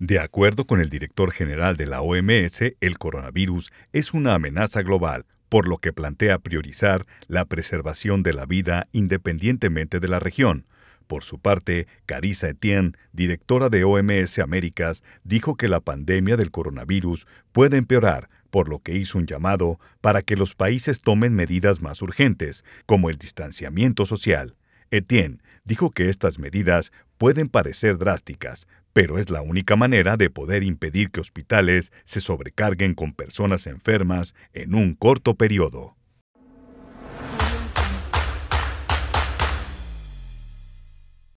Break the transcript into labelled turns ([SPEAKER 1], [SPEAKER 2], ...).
[SPEAKER 1] De acuerdo con el director general de la OMS, el coronavirus es una amenaza global, por lo que plantea priorizar la preservación de la vida independientemente de la región. Por su parte, Carissa Etienne, directora de OMS Américas, dijo que la pandemia del coronavirus puede empeorar, por lo que hizo un llamado para que los países tomen medidas más urgentes, como el distanciamiento social. Etienne dijo que estas medidas pueden parecer drásticas, pero es la única manera de poder impedir que hospitales se sobrecarguen con personas enfermas en un corto periodo.